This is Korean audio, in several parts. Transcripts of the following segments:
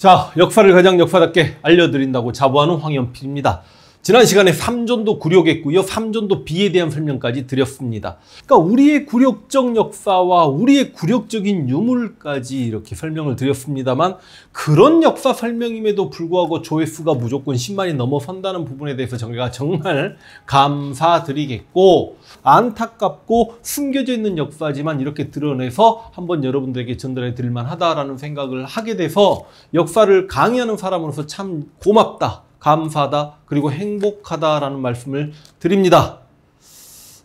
자, 역사를 가장 역사답게 알려드린다고 자부하는 황현필입니다. 지난 시간에 삼전도굴욕했고요삼전도비에 대한 설명까지 드렸습니다. 그러니까 우리의 굴욕적 역사와 우리의 굴욕적인 유물까지 이렇게 설명을 드렸습니다만 그런 역사 설명임에도 불구하고 조회수가 무조건 10만이 넘어선다는 부분에 대해서 저희가 정말 감사드리겠고 안타깝고 숨겨져 있는 역사지만 이렇게 드러내서 한번 여러분들에게 전달해 드릴 만하다라는 생각을 하게 돼서 역사를 강의하는 사람으로서 참 고맙다. 감사하다, 그리고 행복하다라는 말씀을 드립니다.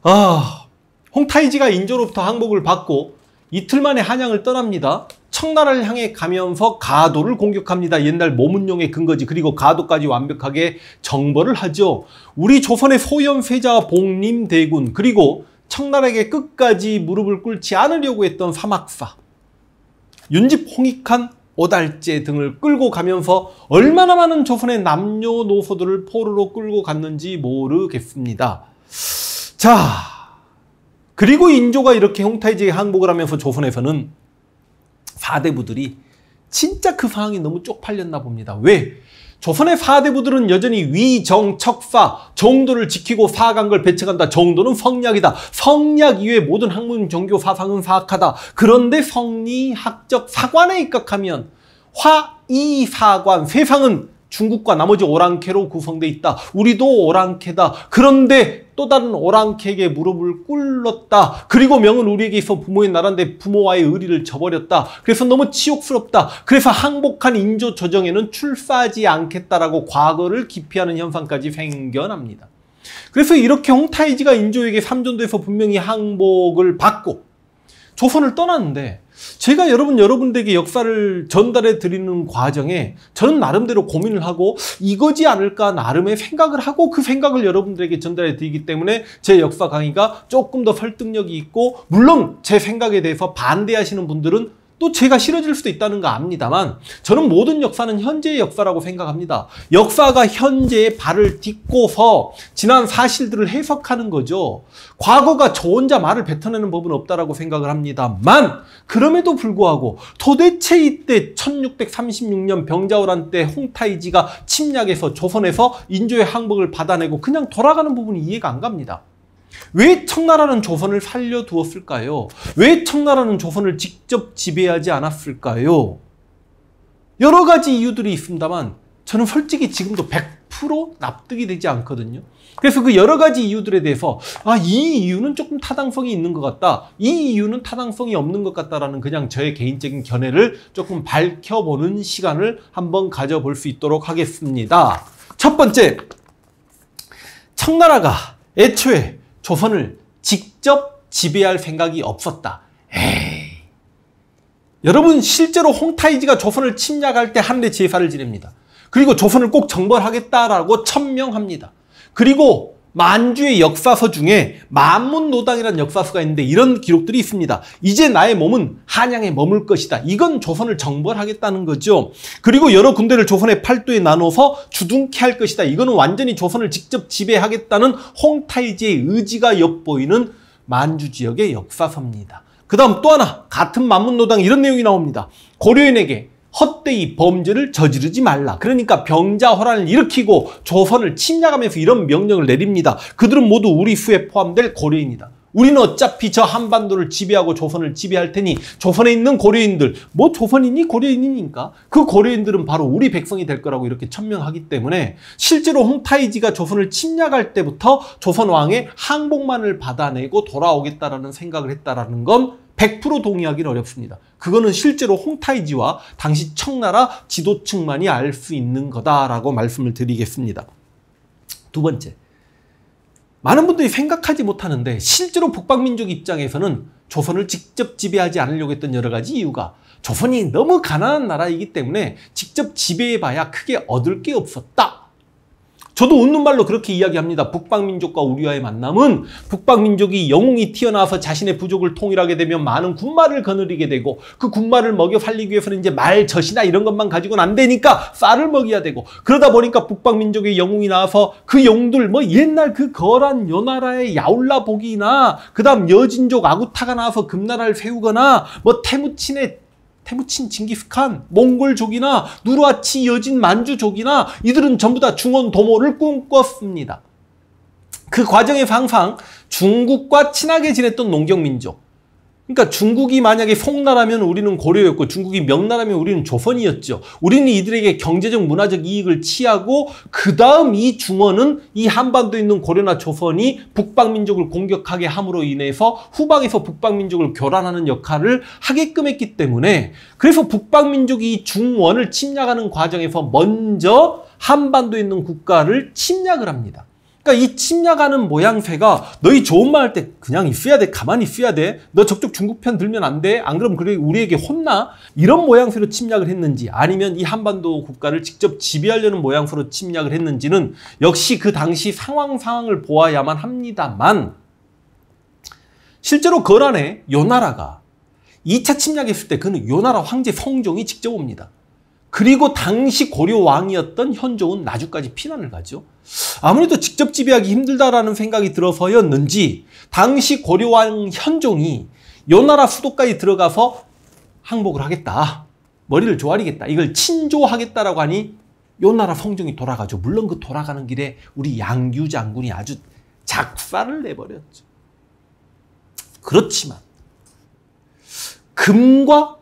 아, 홍타이지가 인조로부터 항복을 받고 이틀 만에 한양을 떠납니다. 청나라를 향해 가면서 가도를 공격합니다. 옛날 모문용의 근거지 그리고 가도까지 완벽하게 정벌을 하죠. 우리 조선의 소현세자 봉림대군 그리고 청나라에게 끝까지 무릎을 꿇지 않으려고 했던 사막사 윤집홍익한 오달제 등을 끌고 가면서 얼마나 많은 조선의 남녀노소들을 포로로 끌고 갔는지 모르겠습니다. 자, 그리고 인조가 이렇게 홍타이제에 항복을 하면서 조선에서는 사대부들이 진짜 그 상황이 너무 쪽팔렸나 봅니다. 왜? 조선의 사대부들은 여전히 위정척사 정도를 지키고 사강을 배척한다. 정도는 성리학이다성리학 이외의 모든 학문 종교 사상은 사악하다. 그런데 성리학적 사관에 입각하면 화이사관 세상은 중국과 나머지 오랑캐로 구성돼 있다. 우리도 오랑캐다. 그런데 또 다른 오랑캐에게 무릎을 꿇었다. 그리고 명은 우리에게 있어 부모의 나라인데 부모와의 의리를 저버렸다. 그래서 너무 치욕스럽다. 그래서 항복한 인조 조정에는 출사하지 않겠다라고 과거를 기피하는 현상까지 생겨납니다. 그래서 이렇게 홍타이지가 인조에게 삼존도에서 분명히 항복을 받고 조선을 떠났는데 제가 여러분 여러분들에게 역사를 전달해 드리는 과정에 저는 나름대로 고민을 하고 이거지 않을까 나름의 생각을 하고 그 생각을 여러분들에게 전달해 드리기 때문에 제 역사 강의가 조금 더 설득력이 있고 물론 제 생각에 대해서 반대하시는 분들은 또 제가 싫어질 수도 있다는 거 압니다만 저는 모든 역사는 현재의 역사라고 생각합니다. 역사가 현재의 발을 딛고서 지난 사실들을 해석하는 거죠. 과거가 저 혼자 말을 뱉어내는 법은 없다라고 생각을 합니다만 그럼에도 불구하고 도대체 이때 1636년 병자호란 때 홍타이지가 침략해서 조선에서 인조의 항복을 받아내고 그냥 돌아가는 부분이 이해가 안 갑니다. 왜 청나라는 조선을 살려두었을까요? 왜 청나라는 조선을 직접 지배하지 않았을까요? 여러 가지 이유들이 있습니다만 저는 솔직히 지금도 100% 납득이 되지 않거든요. 그래서 그 여러 가지 이유들에 대해서 아, 이 이유는 조금 타당성이 있는 것 같다. 이 이유는 타당성이 없는 것 같다라는 그냥 저의 개인적인 견해를 조금 밝혀보는 시간을 한번 가져볼 수 있도록 하겠습니다. 첫 번째, 청나라가 애초에 조선을 직접 지배할 생각이 없었다. 에이. 여러분 실제로 홍타이지가 조선을 침략할 때 한례 제사를 지냅니다. 그리고 조선을 꼭 정벌하겠다라고 천명합니다. 그리고 만주의 역사서 중에 만문노당이라는 역사서가 있는데 이런 기록들이 있습니다. 이제 나의 몸은 한양에 머물 것이다. 이건 조선을 정벌하겠다는 거죠. 그리고 여러 군대를 조선의 팔도에 나눠서 주둔케 할 것이다. 이거는 완전히 조선을 직접 지배하겠다는 홍타이지의 의지가 엿보이는 만주 지역의 역사서입니다. 그 다음 또 하나 같은 만문노당 이런 내용이 나옵니다. 고려인에게 헛되이 범죄를 저지르지 말라. 그러니까 병자호란을 일으키고 조선을 침략하면서 이런 명령을 내립니다. 그들은 모두 우리 후에 포함될 고려인이다. 우리는 어차피 저 한반도를 지배하고 조선을 지배할 테니 조선에 있는 고려인들 뭐 조선인이 고려인이니까 그 고려인들은 바로 우리 백성이 될 거라고 이렇게 천명하기 때문에 실제로 홍타이지가 조선을 침략할 때부터 조선 왕의 항복만을 받아내고 돌아오겠다라는 생각을 했다라는 건100% 동의하기는 어렵습니다. 그거는 실제로 홍타이지와 당시 청나라 지도층만이 알 수 있는 거다라고 말씀을 드리겠습니다. 두 번째, 많은 분들이 생각하지 못하는데 실제로 북방민족 입장에서는 조선을 직접 지배하지 않으려고 했던 여러 가지 이유가 조선이 너무 가난한 나라이기 때문에 직접 지배해봐야 크게 얻을 게 없었다. 저도 웃는 말로 그렇게 이야기합니다. 북방민족과 우리와의 만남은 북방민족이 영웅이 튀어나와서 자신의 부족을 통일하게 되면 많은 군마를 거느리게 되고 그 군마를 먹여 살리기 위해서는 이제 말, 젖이나 이런 것만 가지고는 안 되니까 쌀을 먹여야 되고 그러다 보니까 북방민족의 영웅이 나와서 그 영웅들 뭐 옛날 그 거란 여나라의 야울라복이나 그 다음 여진족 아구타가 나와서 금나라를 세우거나 뭐 태무친의 태무친 징기스칸, 몽골족이나 누르아치 여진 만주족이나 이들은 전부 다 중원 도모를 꿈꿨습니다. 그 과정에서 항상 중국과 친하게 지냈던 농경민족, 그러니까 중국이 만약에 송나라면 우리는 고려였고 중국이 명나라면 우리는 조선이었죠. 우리는 이들에게 경제적 문화적 이익을 취하고 그 다음 이 중원은 이 한반도에 있는 고려나 조선이 북방민족을 공격하게 함으로 인해서 후방에서 북방민족을 교란하는 역할을 하게끔 했기 때문에 그래서 북방민족이 이 중원을 침략하는 과정에서 먼저 한반도에 있는 국가를 침략을 합니다. 그러니까 이 침략하는 모양새가 너희 좋은 말 할 때 그냥 있어야 돼. 가만히 있어야 돼. 너 적적 중국 편 들면 안 돼. 안 그러면 그래 우리에게 혼나. 이런 모양새로 침략을 했는지 아니면 이 한반도 국가를 직접 지배하려는 모양새로 침략을 했는지는 역시 그 당시 상황 상황을 보아야만 합니다만 실제로 거란에 요 나라가 2차 침략했을 때 그는 요 나라 황제 성종이 직접 옵니다. 그리고 당시 고려 왕이었던 현종은 나주까지 피난을 가죠. 아무래도 직접 지배하기 힘들다라는 생각이 들어서였는지 당시 고려 왕 현종이 요 나라 수도까지 들어가서 항복을 하겠다. 머리를 조아리겠다. 이걸 친조하겠다라고 하니 요 나라 성종이 돌아가죠. 물론 그 돌아가는 길에 우리 양규 장군이 아주 작사를 내버렸죠. 그렇지만 금과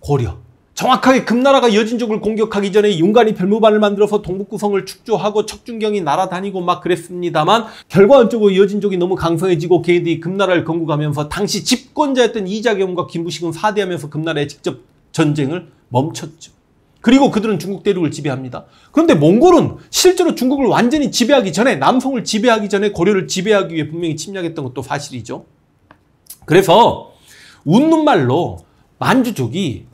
고려 정확하게 금나라가 여진족을 공격하기 전에 윤관이 별무반을 만들어서 동북구성을 축조하고 척준경이 날아다니고 막 그랬습니다만 결과적으로 여진족이 너무 강성해지고 걔들이 금나라를 건국하면서 당시 집권자였던 이자겸과 김부식은 사대하면서 금나라에 직접 전쟁을 멈췄죠. 그리고 그들은 중국 대륙을 지배합니다. 그런데 몽골은 실제로 중국을 완전히 지배하기 전에 남성을 지배하기 전에 고려를 지배하기 위해 분명히 침략했던 것도 사실이죠. 그래서 웃는 말로 만주족이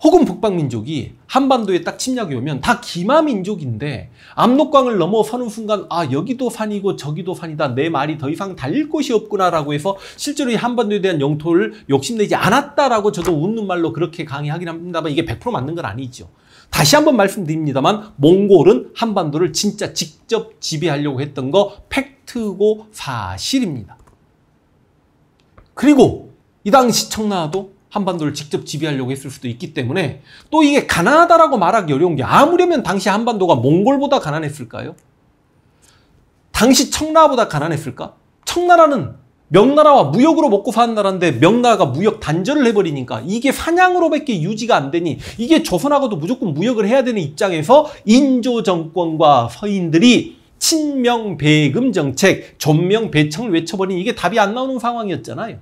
혹은 북방민족이 한반도에 딱 침략이 오면 다 기마민족인데 압록강을 넘어서는 순간 아 여기도 산이고 저기도 산이다 내 말이 더 이상 달릴 곳이 없구나라고 해서 실제로 이 한반도에 대한 영토를 욕심내지 않았다라고 저도 웃는 말로 그렇게 강의하긴 합니다만 이게 100% 맞는 건 아니죠. 다시 한번 말씀드립니다만 몽골은 한반도를 진짜 직접 지배하려고 했던 거 팩트고 사실입니다. 그리고 이 당시 청나도 한반도를 직접 지배하려고 했을 수도 있기 때문에 또 이게 가난하다라고 말하기 어려운 게 아무려면 당시 한반도가 몽골보다 가난했을까요? 당시 청나보다 가난했을까? 청나라는 명나라와 무역으로 먹고 사는 나라인데 명나라가 무역 단절을 해버리니까 이게 사냥으로밖에 유지가 안 되니 이게 조선하고도 무조건 무역을 해야 되는 입장에서 인조 정권과 서인들이 친명 배금 정책, 존명 배청을 외쳐버린 이게 답이 안 나오는 상황이었잖아요.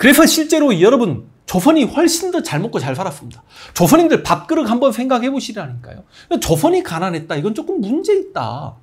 그래서 실제로 여러분 조선이 훨씬 더 잘 먹고 잘 살았습니다. 조선인들 밥그릇 한번 생각해 보시라니까요. 조선이 가난했다. 이건 조금 문제 있다.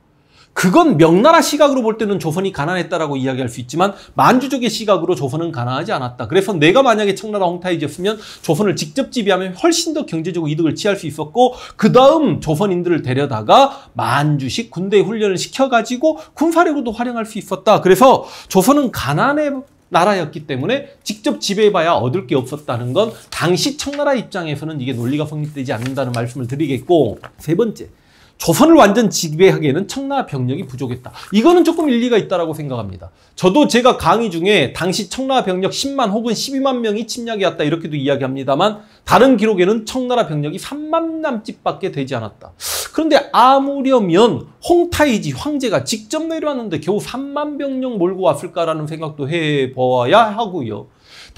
그건 명나라 시각으로 볼 때는 조선이 가난했다라고 이야기할 수 있지만 만주족의 시각으로 조선은 가난하지 않았다. 그래서 내가 만약에 청나라 홍타이제였으면 조선을 직접 지배하면 훨씬 더 경제적으로 이득을 취할 수 있었고 그 다음 조선인들을 데려다가 만주식 군대 훈련을 시켜가지고 군사력으로도 활용할 수 있었다. 그래서 조선은 가난해 나라였기 때문에 직접 지배해봐야 얻을 게 없었다는 건 당시 청나라 입장에서는 이게 논리가 성립되지 않는다는 말씀을 드리겠고 세 번째 조선을 완전 지배하기에는 청나 라 병력이 부족했다. 이거는 조금 일리가 있다라고 생각합니다. 저도 제가 강의 중에 당시 청나 라 병력 10만 혹은 12만 명이 침략이 왔다 이렇게도 이야기합니다만 다른 기록에는 청나라 병력이 3만 남짓밖에 되지 않았다. 그런데 아무려면 홍타이지 황제가 직접 내려왔는데 겨우 3만 병력 몰고 왔을까라는 생각도 해보아야 하고요.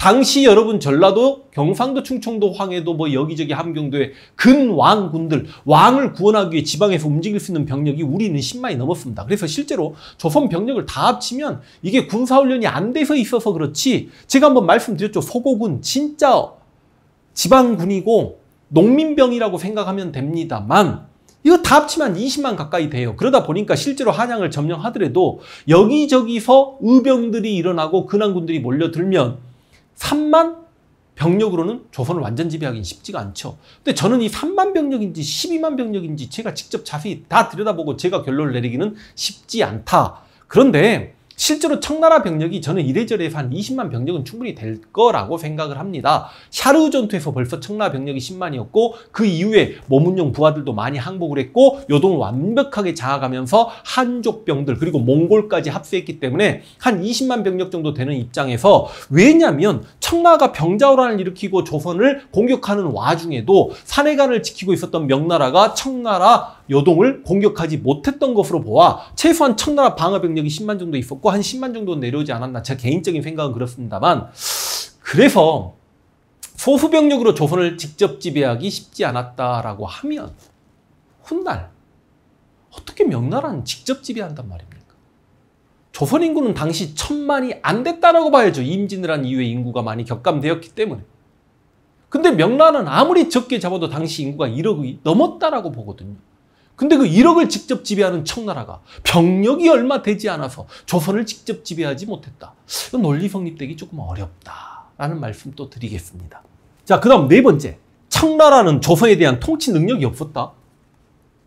당시 여러분 전라도, 경상도, 충청도, 황해도 뭐 여기저기 함경도에 근왕군들, 왕을 구원하기 위해 지방에서 움직일 수 있는 병력이 우리는 10만이 넘었습니다. 그래서 실제로 조선 병력을 다 합치면 이게 군사훈련이 안 돼서 있어서 그렇지 제가 한번 말씀드렸죠. 소고군 진짜 지방군이고 농민병이라고 생각하면 됩니다만 이거 다 합치면 20만 가까이 돼요. 그러다 보니까 실제로 한양을 점령하더라도 여기저기서 의병들이 일어나고 근한군들이 몰려들면 3만 병력으로는 조선을 완전 지배하기는 쉽지가 않죠. 근데 저는 이 3만 병력인지 12만 병력인지 제가 직접 자세히 다 들여다보고 제가 결론을 내리기는 쉽지 않다. 그런데 실제로 청나라 병력이 저는 이래저래 서한 20만 병력은 충분히 될 거라고 생각을 합니다. 샤르 전투에서 벌써 청나라 병력이 10만이었고 그 이후에 모문용 부하들도 많이 항복을 했고 요동을 완벽하게 장아가면서 한족 병들 그리고 몽골까지 합세했기 때문에 한 20만 병력 정도 되는 입장에서 왜냐면 하 청나라가 병자호란을 일으키고 조선을 공격하는 와중에도 산해간을 지키고 있었던 명나라가 청나라 요동을 공격하지 못했던 것으로 보아 최소한 청나라 방어 병력이 10만 정도 있었고 한 10만 정도 내려오지 않았나 제 개인적인 생각은 그렇습니다만 그래서 소수 병력으로 조선을 직접 지배하기 쉽지 않았다라고 하면 훗날 어떻게 명나라는 직접 지배한단 말입니까? 조선 인구는 당시 천만이 안 됐다라고 봐야죠. 임진왜란 이후에 인구가 많이 격감되었기 때문에. 근데 명나라는 아무리 적게 잡아도 당시 인구가 1억이 넘었다라고 보거든요. 근데 그 1억을 직접 지배하는 청나라가 병력이 얼마 되지 않아서 조선을 직접 지배하지 못했다. 논리 성립되기 조금 어렵다라는 말씀 또 드리겠습니다. 자, 그 다음 네 번째. 청나라는 조선에 대한 통치 능력이 없었다.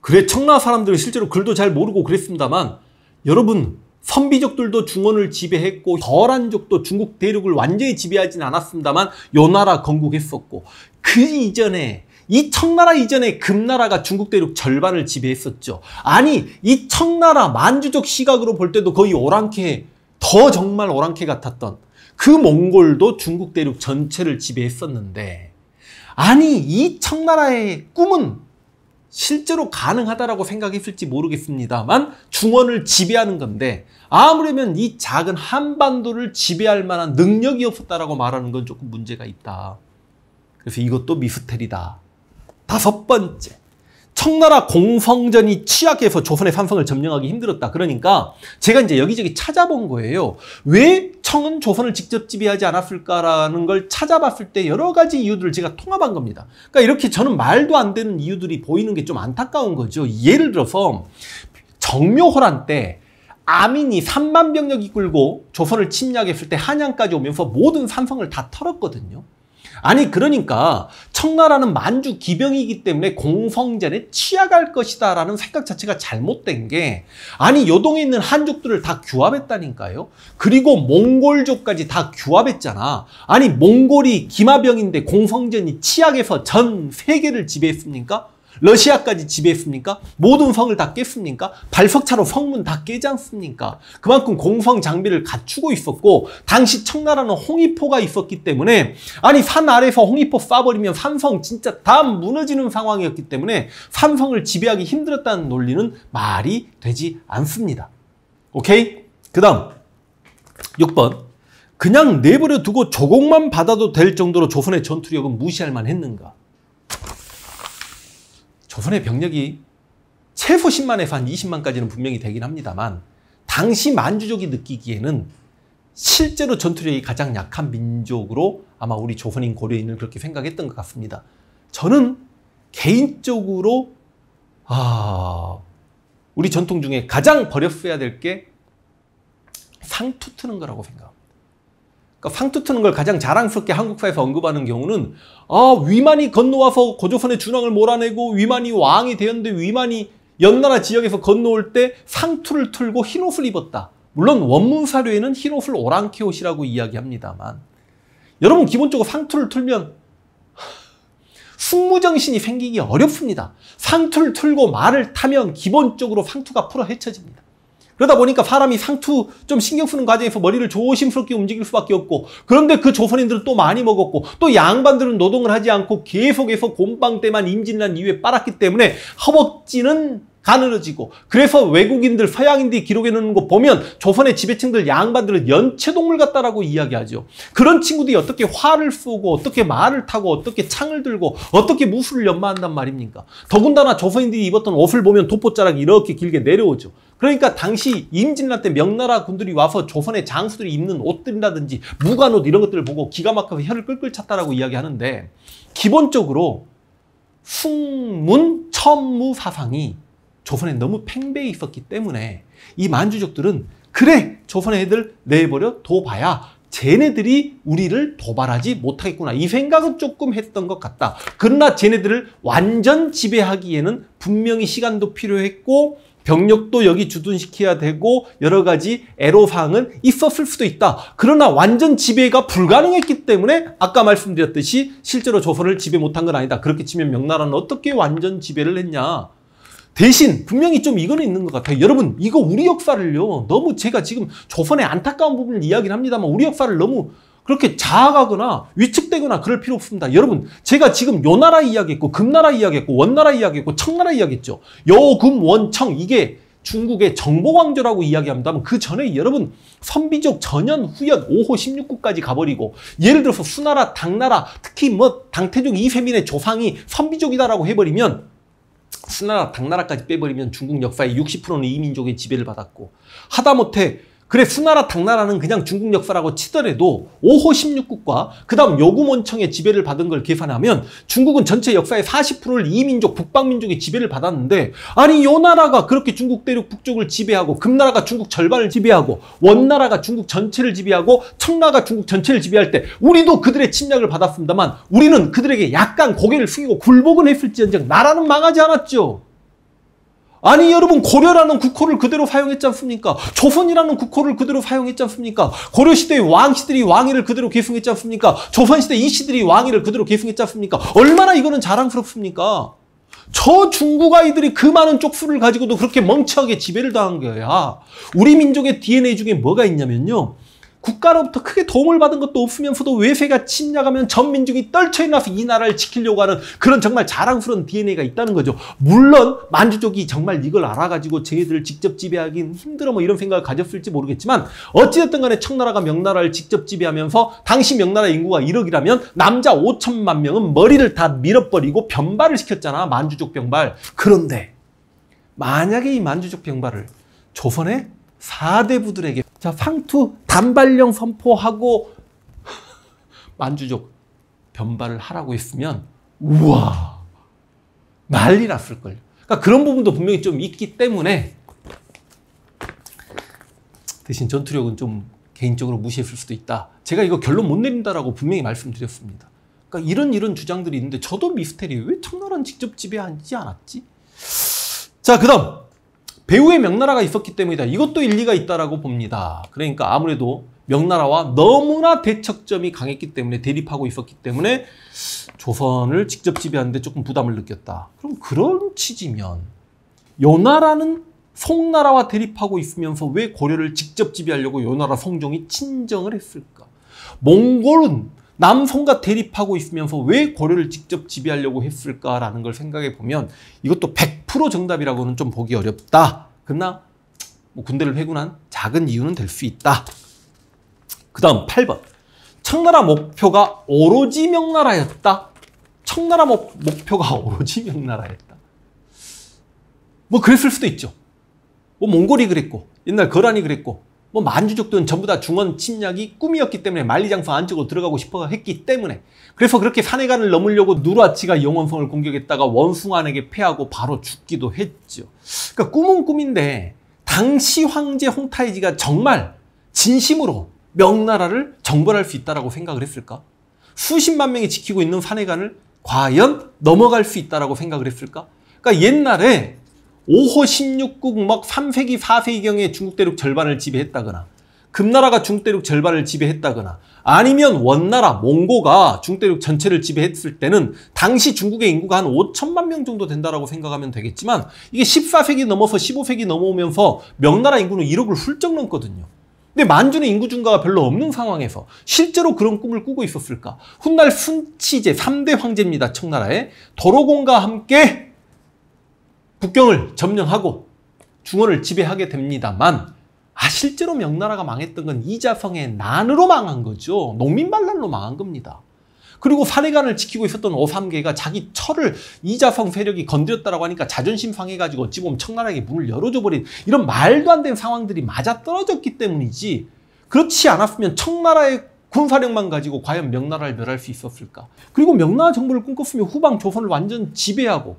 그래, 청나 사람들은 실제로 글도 잘 모르고 그랬습니다만, 여러분, 선비족들도 중원을 지배했고, 덜한족도 중국 대륙을 완전히 지배하진 않았습니다만, 요 나라 건국했었고, 그 이전에 이 청나라 이전에 금나라가 중국 대륙 절반을 지배했었죠. 아니 이 청나라 만주족 시각으로 볼 때도 거의 오랑캐 더 정말 오랑캐 같았던 그 몽골도 중국 대륙 전체를 지배했었는데 아니 이 청나라의 꿈은 실제로 가능하다라고 생각했을지 모르겠습니다만 중원을 지배하는 건데 아무래면 이 작은 한반도를 지배할 만한 능력이 없었다라고 말하는 건 조금 문제가 있다. 그래서 이것도 미스테리다. 다섯 번째, 청나라 공성전이 취약해서 조선의 삼성을 점령하기 힘들었다. 그러니까 제가 이제 여기저기 찾아본 거예요. 왜 청은 조선을 직접 지배하지 않았을까라는 걸 찾아봤을 때 여러 가지 이유들을 제가 통합한 겁니다. 그러니까 이렇게 저는 말도 안 되는 이유들이 보이는 게 좀 안타까운 거죠. 예를 들어서 정묘호란 때 아민이 3만 병력 이끌고 조선을 침략했을 때 한양까지 오면서 모든 산성을 다 털었거든요. 아니 그러니까 청나라는 만주 기병이기 때문에 공성전에 취약할 것이다 라는 생각 자체가 잘못된 게 아니 요동에 있는 한족들을 다 규합했다니까요. 그리고 몽골족까지 다 규합했잖아. 아니 몽골이 기마병인데 공성전이 취약해서전 세계를 지배했습니까? 러시아까지 지배했습니까? 모든 성을 다 깼습니까? 발석차로 성문 다 깨지 않습니까? 그만큼 공성 장비를 갖추고 있었고 당시 청나라는 홍위포가 있었기 때문에 아니 산 아래서 홍위포 쏴버리면 삼성 진짜 다 무너지는 상황이었기 때문에 삼성을 지배하기 힘들었다는 논리는 말이 되지 않습니다. 오케이? 그 다음 6번 그냥 내버려 두고 조공만 받아도 될 정도로 조선의 전투력은 무시할 만했는가? 조선의 병력이 최소 10만에서 한 20만까지는 분명히 되긴 합니다만 당시 만주족이 느끼기에는 실제로 전투력이 가장 약한 민족으로 아마 우리 조선인 고려인은 그렇게 생각했던 것 같습니다. 저는 개인적으로 아 우리 전통 중에 가장 버렸어야 될 게 상투 트는 거라고 생각합니다. 그러니까 황투 트는 걸 가장 자랑스럽게 한국사에서 언급하는 경우는 아 위만이 건너와서 고조선의 준왕을 몰아내고 위만이 왕이 되었는데 위만이 연나라 지역에서 건너올 때 상투를 틀고 흰옷을 입었다. 물론 원문 사료에는 흰옷을 오랑캐옷이라고 이야기합니다만 여러분 기본적으로 상투를 틀면 승무정신이 생기기 어렵습니다. 상투를 틀고 말을 타면 기본적으로 상투가 풀어 헤쳐집니다. 그러다 보니까 사람이 상투 좀 신경 쓰는 과정에서 머리를 조심스럽게 움직일 수밖에 없고 그런데 그 조선인들은 또 많이 먹었고 또 양반들은 노동을 하지 않고 계속해서 곰방 때만 임진란 이후에 빨았기 때문에 허벅지는 가늘어지고 그래서 외국인들 서양인들이 기록해 놓는 거 보면 조선의 지배층들 양반들은 연체동물 같다라고 이야기하죠. 그런 친구들이 어떻게 활을 쏘고 어떻게 말을 타고 어떻게 창을 들고 어떻게 무술을 연마한단 말입니까. 더군다나 조선인들이 입었던 옷을 보면 돋보자락이 이렇게 길게 내려오죠. 그러니까 당시 임진란 때 명나라 군들이 와서 조선의 장수들이 입는 옷들이라든지 무관옷 이런 것들을 보고 기가 막혀서 혀를 끌끌 찼다라고 이야기하는데 기본적으로 숭문 천무 사상이 조선에 너무 팽배해 있었기 때문에 이 만주족들은 그래 조선의 애들 내버려 둬봐야 쟤네들이 우리를 도발하지 못하겠구나 이 생각은 조금 했던 것 같다 그러나 쟤네들을 완전 지배하기에는 분명히 시간도 필요했고 병력도 여기 주둔시켜야 되고 여러 가지 애로사항은 있었을 수도 있다. 그러나 완전 지배가 불가능했기 때문에 아까 말씀드렸듯이 실제로 조선을 지배 못한 건 아니다. 그렇게 치면 명나라는 어떻게 완전 지배를 했냐. 대신 분명히 좀 이거는 있는 것 같아요. 여러분 이거 우리 역사를요. 너무 제가 지금 조선의 안타까운 부분을 이야기를 합니다만 우리 역사를 너무 그렇게 자아가거나 위축되거나 그럴 필요 없습니다. 여러분 제가 지금 요 나라 이야기했고 금나라 이야기했고 원나라 이야기했고 청나라 이야기했죠. 요금원청 이게 중국의 정보왕조라고 이야기합니다면그 전에 여러분 선비족 전현 후연 5호 16국까지 가버리고 예를 들어서 수나라 당나라 특히 뭐 당태종 이세민의 조상이 선비족이다라고 해버리면 수나라 당나라까지 빼버리면 중국 역사의 60%는 이민족의 지배를 받았고 하다못해 그래 수나라 당나라는 그냥 중국 역사라고 치더라도 5호 16국과 그 다음 요구몬청의 지배를 받은 걸 계산하면 중국은 전체 역사의 40%를 이민족, 북방민족의 지배를 받았는데 아니 요 나라가 그렇게 중국 대륙 북쪽을 지배하고 금나라가 중국 절반을 지배하고 원나라가 중국 전체를 지배하고 청나가 라 중국 전체를 지배할 때 우리도 그들의 침략을 받았습니다만 우리는 그들에게 약간 고개를 숙이고 굴복은 했을지언정 나라는 망하지 않았죠. 아니 여러분 고려라는 국호를 그대로 사용했지 않습니까? 조선이라는 국호를 그대로 사용했지 않습니까? 고려시대의 왕씨들이 왕위를 그대로 계승했지 않습니까? 조선시대 이씨들이 왕위를 그대로 계승했지 않습니까? 얼마나 이거는 자랑스럽습니까? 저 중국 아이들이 그 많은 쪽수를 가지고도 그렇게 멍청하게 지배를 당한 거야. 우리 민족의 DNA 중에 뭐가 있냐면요. 국가로부터 크게 도움을 받은 것도 없으면서도 외세가 침략하면 전 민족이 떨쳐일어나서 이 나라를 지키려고 하는 그런 정말 자랑스러운 DNA가 있다는 거죠. 물론 만주족이 정말 이걸 알아가지고 제들을 직접 지배하긴 힘들어 뭐 이런 생각을 가졌을지 모르겠지만 어찌됐든 간에 청나라가 명나라를 직접 지배하면서 당시 명나라 인구가 1억이라면 남자 5천만 명은 머리를 다 밀어버리고 변발을 시켰잖아. 만주족 병발. 그런데 만약에 이 만주족 병발을 조선의 사대부들에게 자, 상투 단발령 선포하고 만주족 변발을 하라고 했으면 우와 난리 났을걸. 그러니까 그런 부분도 분명히 좀 있기 때문에 대신 전투력은 좀 개인적으로 무시했을 수도 있다. 제가 이거 결론 못 내린다라고 분명히 말씀드렸습니다. 그러니까 이런 이런 주장들이 있는데 저도 미스테리 왜 청나라는 직접 지배하지 않았지? 자, 그다음 배우의 명나라가 있었기 때문이다. 이것도 일리가 있다라고 봅니다. 그러니까 아무래도 명나라와 너무나 대척점이 강했기 때문에 대립하고 있었기 때문에 조선을 직접 지배하는데 조금 부담을 느꼈다. 그럼 그런 취지면 요나라는 송나라와 대립하고 있으면서 왜 고려를 직접 지배하려고 요나라 성종이 친정을 했을까? 몽골은 남송과 대립하고 있으면서 왜 고려를 직접 지배하려고 했을까라는 걸 생각해 보면 이것도 1 프로 정답이라고는 좀 보기 어렵다. 그러나 뭐 군대를 회군한 작은 이유는 될 수 있다. 그 다음 8번. 청나라 목표가 오로지 명나라였다. 청나라 목, 목표가 오로지 명나라였다. 뭐 그랬을 수도 있죠. 뭐 몽골이 그랬고 옛날 거란이 그랬고 뭐 만주족들은 전부 다 중원 침략이 꿈이었기 때문에 만리장성 안쪽으로 들어가고 싶어 했기 때문에 그래서 그렇게 산해관을 넘으려고 누라치가 영원성을 공격했다가 원숭아에게 패하고 바로 죽기도 했죠. 그러니까 꿈은 꿈인데 당시 황제 홍타이지가 정말 진심으로 명나라를 정벌할 수 있다라고 생각을 했을까? 수십만 명이 지키고 있는 산해관을 과연 넘어갈 수 있다라고 생각을 했을까? 그러니까 옛날에 5호 16국 막 3세기 4세기경에 중국 대륙 절반을 지배했다거나 금나라가 중국 대륙 절반을 지배했다거나 아니면 원나라 몽고가 중국 대륙 전체를 지배했을 때는 당시 중국의 인구가 한 5천만 명 정도 된다라고 생각하면 되겠지만 이게 14세기 넘어서 15세기 넘어오면서 명나라 인구는 1억을 훌쩍 넘거든요. 근데 만주는 인구 증가가 별로 없는 상황에서 실제로 그런 꿈을 꾸고 있었을까? 훗날 순치제 3대 황제입니다. 청나라의 도로공과 함께 국경을 점령하고 중원을 지배하게 됩니다만 아 실제로 명나라가 망했던 건 이자성의 난으로 망한 거죠. 농민 반란으로 망한 겁니다. 그리고 사례관을 지키고 있었던 오삼계가 자기 철을 이자성 세력이 건드렸다라고 하니까 자존심 상해가지고 어찌 보면 청나라에게 문을 열어줘 버린 이런 말도 안 되는 상황들이 맞아떨어졌기 때문이지 그렇지 않았으면 청나라의 군사력만 가지고 과연 명나라를 멸할 수 있었을까? 그리고 명나라 정부를 꿈꿨으면 후방 조선을 완전 지배하고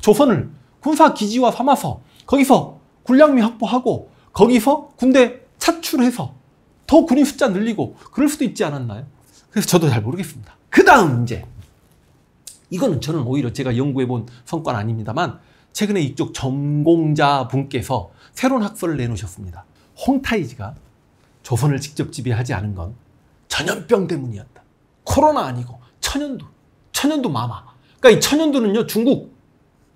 조선을 군사 기지와 삼아서 거기서 군량미 확보하고 거기서 군대 차출해서 더 군인 숫자 늘리고 그럴 수도 있지 않았나요? 그래서 저도 잘 모르겠습니다. 그 다음 문제. 이거는 저는 오히려 제가 연구해 본 성과는 아닙니다만 최근에 이쪽 전공자 분께서 새로운 학설을 내놓으셨습니다. 홍타이즈가 조선을 직접 지배하지 않은 건 전염병 때문이었다. 코로나 아니고 천연두, 천연두 마마. 그러니까 이 천연두는요 중국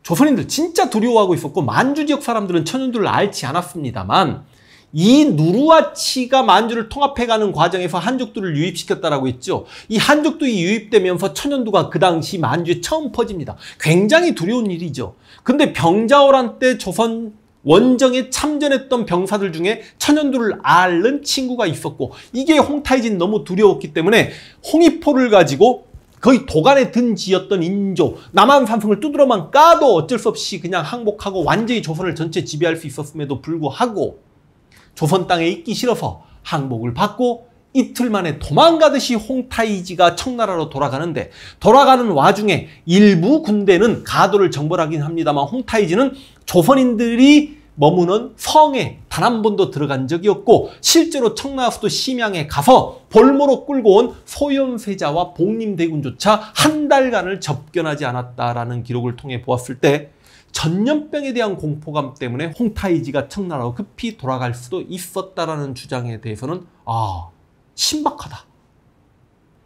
조선인들 진짜 두려워하고 있었고 만주 지역 사람들은 천연두를 알지 않았습니다만 이 누르와치가 만주를 통합해가는 과정에서 한족두를 유입시켰다라고 했죠. 이 한족두이 유입되면서 천연두가 그 당시 만주에 처음 퍼집니다. 굉장히 두려운 일이죠. 근데 병자호란 때 조선 원정에 참전했던 병사들 중에 천연두를 앓는 친구가 있었고 이게 홍타이진 너무 두려웠기 때문에 홍의포를 가지고 거의 도간에 든 지였던 인조, 남한 산성을 두드러만 까도 어쩔 수 없이 그냥 항복하고 완전히 조선을 전체 지배할 수 있었음에도 불구하고 조선 땅에 있기 싫어서 항복을 받고 이틀 만에 도망가듯이 홍타이지가 청나라로 돌아가는데 돌아가는 와중에 일부 군대는 가도를 정벌하긴 합니다만 홍타이지는 조선인들이 머무는 성에 단 한 번도 들어간 적이 없고 실제로 청나수도 심양에 가서 볼모로 끌고 온 소염세자와 복림대군조차 한 달간을 접견하지 않았다라는 기록을 통해 보았을 때 전염병에 대한 공포감 때문에 홍타이지가 청나라로 급히 돌아갈 수도 있었다라는 주장에 대해서는 아 신박하다.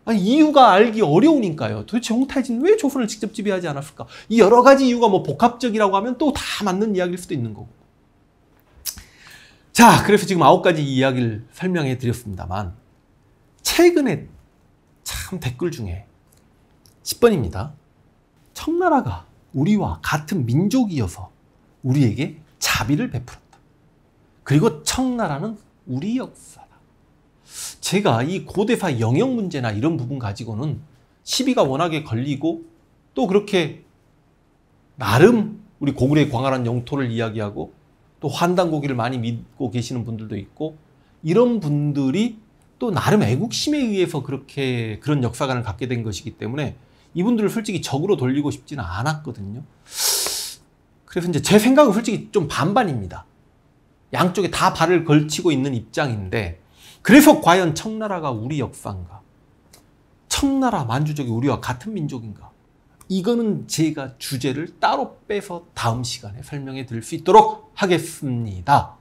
아니, 이유가 알기 어려우니까요. 도대체 홍타이지는 왜 조선을 직접 지배하지 않았을까? 이 여러 가지 이유가 뭐 복합적이라고 하면 또 다 맞는 이야기일 수도 있는 거고. 자, 그래서 지금 아홉 가지 이야기를 설명해 드렸습니다만, 최근에 참 댓글 중에 10번입니다. 청나라가 우리와 같은 민족이어서 우리에게 자비를 베풀었다. 그리고 청나라는 우리 역사다. 제가 이 고대사 영역 문제나 이런 부분 가지고는 시비가 워낙에 걸리고 또 그렇게 나름 우리 고구려의 광활한 영토를 이야기하고 또 환단 고기를 많이 믿고 계시는 분들도 있고 이런 분들이 또 나름 애국심에 의해서 그렇게 그런 역사관을 갖게 된 것이기 때문에 이분들을 솔직히 적으로 돌리고 싶지는 않았거든요. 그래서 이제 제 생각은 솔직히 좀 반반입니다. 양쪽에 다 발을 걸치고 있는 입장인데 그래서 과연 청나라가 우리 역사인가? 청나라 만주족이 우리와 같은 민족인가? 이거는 제가 주제를 따로 빼서 다음 시간에 설명해 드릴 수 있도록 하겠습니다.